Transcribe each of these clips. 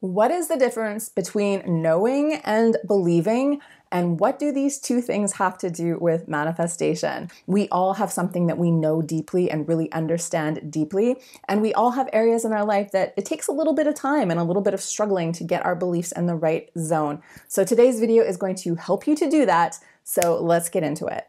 What is the difference between knowing and believing? And what do these two things have to do with manifestation? We all have something that we know deeply and really understand deeply. And we all have areas in our life that it takes a little bit of time and a little bit of struggling to get our beliefs in the right zone. So today's video is going to help you to do that. So let's get into it.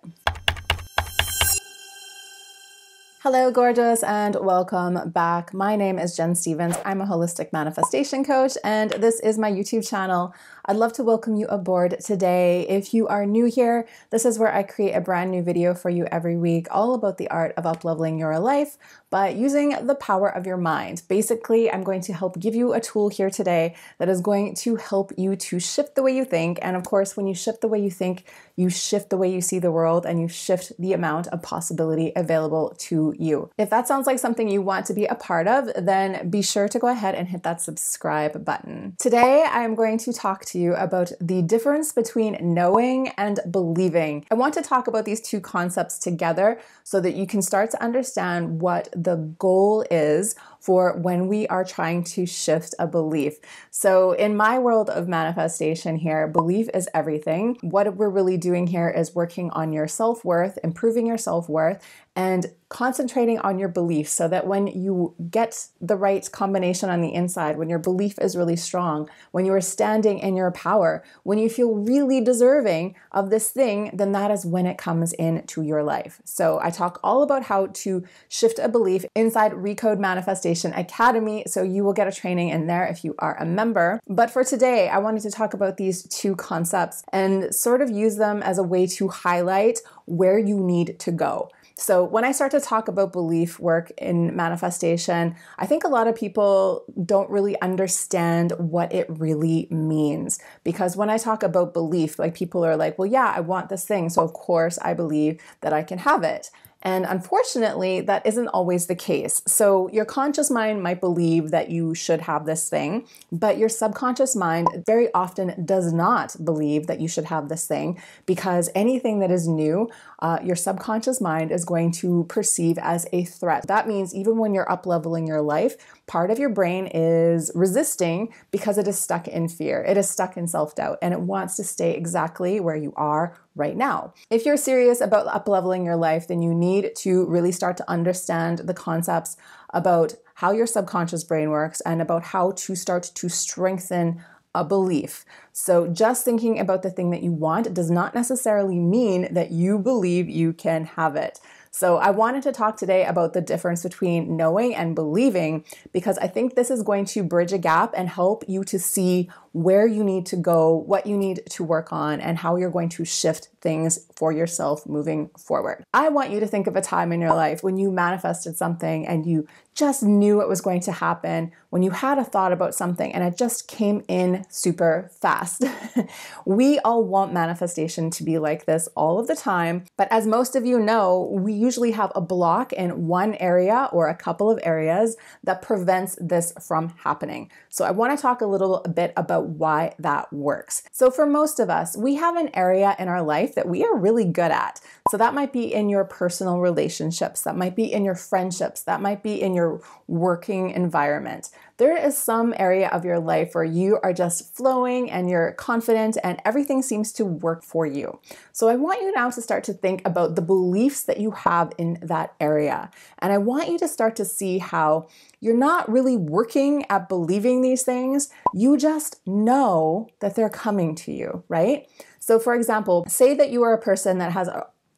Hello, gorgeous, and welcome back. My name is Jen Stevens. I'm a holistic manifestation coach, and this is my YouTube channel. I'd love to welcome you aboard today. If you are new here, this is where I create a brand new video for you every week, all about the art of upleveling your life, but using the power of your mind. Basically, I'm going to help give you a tool here today that is going to help you to shift the way you think. And of course, when you shift the way you think, you shift the way you see the world and you shift the amount of possibility available to you. If that sounds like something you want to be a part of, then be sure to go ahead and hit that subscribe button. Today, I am going to talk to you about the difference between knowing and believing. I want to talk about these two concepts together so that you can start to understand what the goal is for when we are trying to shift a belief. So, in my world of manifestation here, belief is everything. What we're really doing here is working on your self worth, improving your self worth, and concentrating on your beliefs so that when you get the right combination on the inside, when your belief is really strong, when you are standing in your power, when you feel really deserving of this thing, then that is when it comes into your life. So I talk all about how to shift a belief inside Recode Manifestation Manifestation Academy. So you will get a training in there if you are a member. But for today, I wanted to talk about these two concepts and sort of use them as a way to highlight where you need to go. So, when I start to talk about belief work in manifestation, I think a lot of people don't really understand what it really means. Because when I talk about belief, like people are like, well, yeah, I want this thing. So, of course, I believe that I can have it. And unfortunately, that isn't always the case. So, your conscious mind might believe that you should have this thing, but your subconscious mind very often does not believe that you should have this thing because anything that is new, uh, your subconscious mind is going to perceive as a threat. That means even when you're up leveling your life, part of your brain is resisting because it is stuck in fear, it is stuck in self doubt, and it wants to stay exactly where you are right now. If you're serious about upleveling your life, then you need to really start to understand the concepts about how your subconscious brain works and about how to start to strengthen a belief. So, just thinking about the thing that you want does not necessarily mean that you believe you can have it. So, I wanted to talk today about the difference between knowing and believing because I think this is going to bridge a gap and help you to see where you need to go, what you need to work on, and how you're going to shift things for yourself moving forward. I want you to think of a time in your life when you manifested something and you just knew it was going to happen, when you had a thought about something and it just came in super fast. we all want manifestation to be like this all of the time, but as most of you know, we usually have a block in one area or a couple of areas that prevents this from happening. So I want to talk a little bit about why that works. So for most of us, we have an area in our life that we are really good at. So that might be in your personal relationships, that might be in your friendships, that might be in your working environment there is some area of your life where you are just flowing and you're confident and everything seems to work for you. So I want you now to start to think about the beliefs that you have in that area. And I want you to start to see how you're not really working at believing these things. You just know that they're coming to you, right? So, for example, say that you are a person that has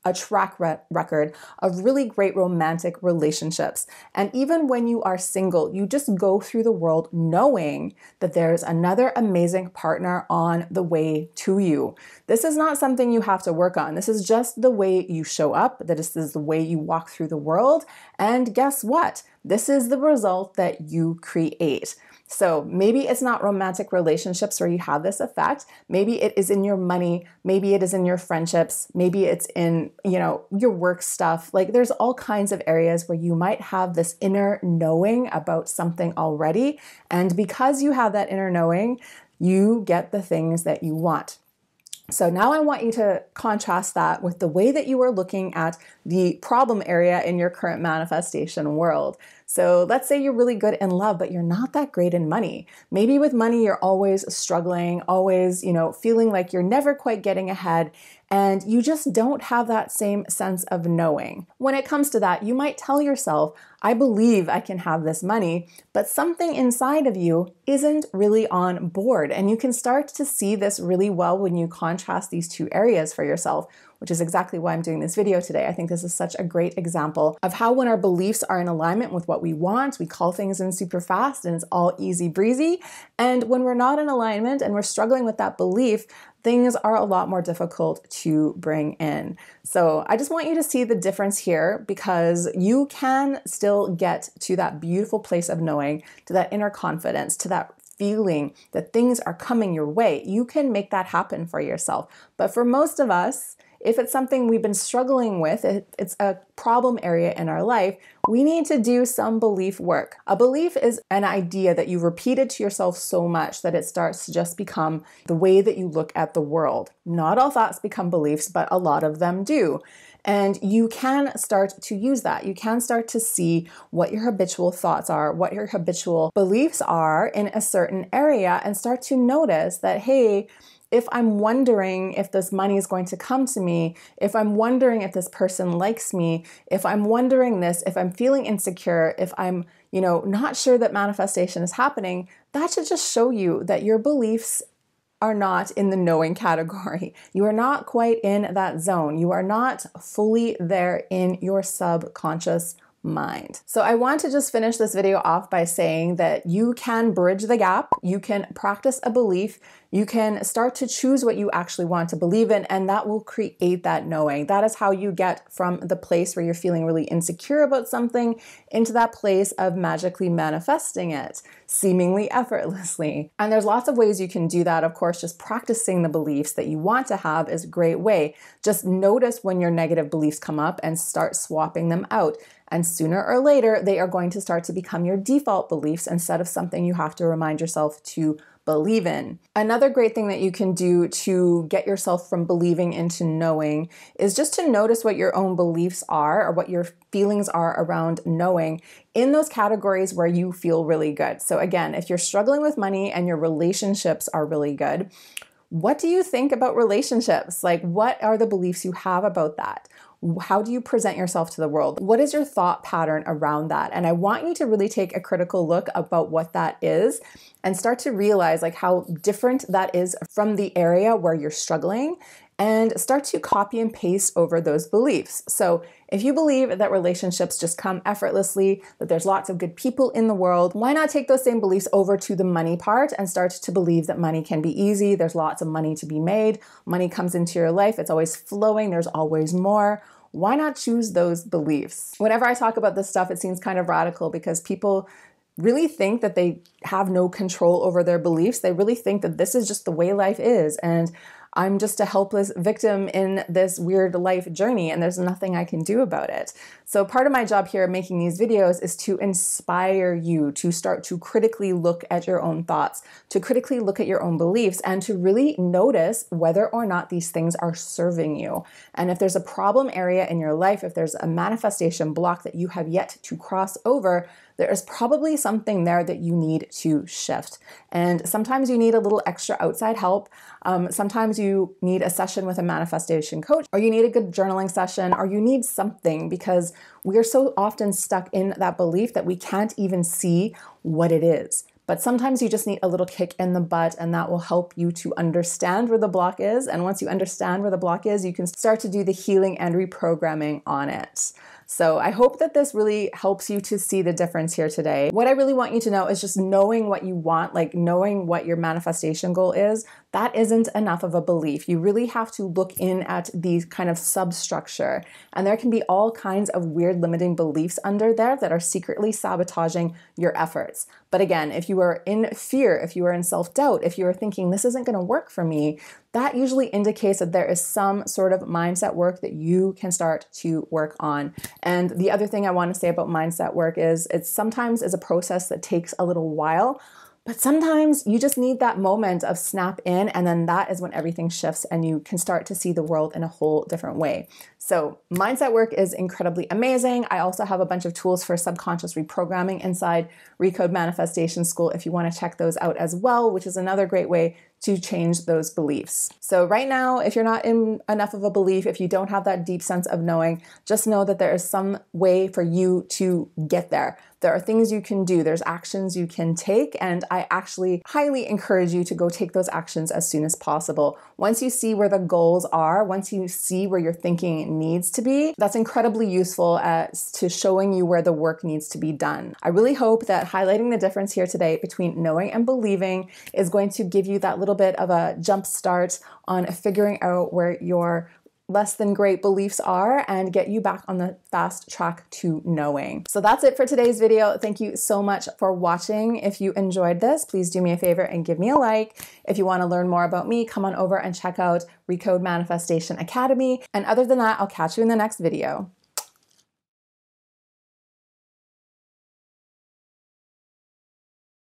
a track re- record of really great romantic relationships. And even when you are single, you just go through the world knowing that there's another amazing partner on the way to you. This is not something you have to work on. This is just the way you show up, that this is the way you walk through the world. And guess what? This is the result that you create. So maybe it's not romantic relationships where you have this effect. Maybe it is in your money. Maybe it is in your friendships. Maybe it's in, you know, your work stuff. Like there's all kinds of areas where you might have this inner knowing about something already. And because you have that inner knowing, you get the things that you want. So now I want you to contrast that with the way that you are looking at the problem area in your current manifestation world. So let's say you're really good in love, but you're not that great in money. Maybe with money, you're always struggling, always, you know, feeling like you're never quite getting ahead and you just don't have that same sense of knowing. When it comes to that, you might tell yourself, I believe I can have this money, but something inside of you isn't really on board. And you can start to see this really well when you contrast these two areas for yourself, which is exactly why I'm doing this video today. I think this is such a great example of how when our beliefs are in alignment with what we want, we call things in super fast and it's all easy breezy. And when we're not in alignment and we're struggling with that belief, things are a lot more difficult to bring in. So I just want you to see the difference here because you can still get to that beautiful place of knowing, to that inner confidence, to that feeling that things are coming your way. You can make that happen for yourself. But for most of us, if it's something we've been struggling with, it's a problem area in our life, we need to do some belief work. A belief is an idea that you repeated to yourself so much that it starts to just become the way that you look at the world. Not all thoughts become beliefs, but a lot of them do. And you can start to use that. You can start to see what your habitual thoughts are, what your habitual beliefs are in a certain area, and start to notice that, hey, if I'm wondering if this money is going to come to me, if I'm wondering if this person likes me, if I'm wondering this, if I'm feeling insecure, if I'm, you know, not sure that manifestation is happening, that should just show you that your beliefs are not in the knowing category. You are not quite in that zone. You are not fully there in your subconscious mind. So I want to just finish this video off by saying that you can bridge the gap, you can practice a belief, you can start to choose what you actually want to believe in, and that will create that knowing. That is how you get from the place where you're feeling really insecure about something into that place of magically manifesting it, seemingly effortlessly. And there's lots of ways you can do that. Of course, just practicing the beliefs that you want to have is a great way. Just notice when your negative beliefs come up and start swapping them out. And sooner or later, they are going to start to become your default beliefs instead of something you have to remind yourself to believe in. Another great thing that you can do to get yourself from believing into knowing is just to notice what your own beliefs are or what your feelings are around knowing in those categories where you feel really good. So, again, if you're struggling with money and your relationships are really good, what do you think about relationships? Like, what are the beliefs you have about that? How do you present yourself to the world? What is your thought pattern around that? And I want you to really take a critical look about what that is and start to realize like how different that is from the area where you're struggling and start to copy and paste over those beliefs. So, if you believe that relationships just come effortlessly, that there's lots of good people in the world, why not take those same beliefs over to the money part and start to believe that money can be easy? There's lots of money to be made. Money comes into your life, it's always flowing, there's always more. Why not choose those beliefs? Whenever I talk about this stuff, it seems kind of radical because people really think that they have no control over their beliefs. They really think that this is just the way life is. And I'm just a helpless victim in this weird life journey and there's nothing I can do about it. So, part of my job here making these videos is to inspire you to start to critically look at your own thoughts, to critically look at your own beliefs, and to really notice whether or not these things are serving you. And if there's a problem area in your life, if there's a manifestation block that you have yet to cross over, there is probably something there that you need to shift. And sometimes you need a little extra outside help. Um, sometimes you you need a session with a manifestation coach, or you need a good journaling session, or you need something because we are so often stuck in that belief that we can't even see what it is. But sometimes you just need a little kick in the butt, and that will help you to understand where the block is. And once you understand where the block is, you can start to do the healing and reprogramming on it. So I hope that this really helps you to see the difference here today. What I really want you to know is just knowing what you want, like knowing what your manifestation goal is, that isn't enough of a belief. You really have to look in at the kind of substructure. And there can be all kinds of weird limiting beliefs under there that are secretly sabotaging your efforts. But again, if you are in fear, if you are in self doubt, if you are thinking this isn't going to work for me, that usually indicates that there is some sort of mindset work that you can start to work on. And the other thing I want to say about mindset work is it sometimes is a process that takes a little while. But sometimes you just need that moment of snap in, and then that is when everything shifts and you can start to see the world in a whole different way. So, mindset work is incredibly amazing. I also have a bunch of tools for subconscious reprogramming inside Recode Manifestation School if you want to check those out as well, which is another great way to change those beliefs. So, right now, if you're not in enough of a belief, if you don't have that deep sense of knowing, just know that there is some way for you to get there. There are things you can do, there's actions you can take, and I actually highly encourage you to go take those actions as soon as possible. Once you see where the goals are, once you see where your thinking needs to be, that's incredibly useful as to showing you where the work needs to be done. I really hope that highlighting the difference here today between knowing and believing is going to give you that little bit of a jump start on figuring out where your less than great beliefs are and get you back on the fast track to knowing. So that's it for today's video. Thank you so much for watching. If you enjoyed this, please do me a favor and give me a like. If you want to learn more about me, come on over and check out Recode Manifestation Academy. And other than that, I'll catch you in the next video.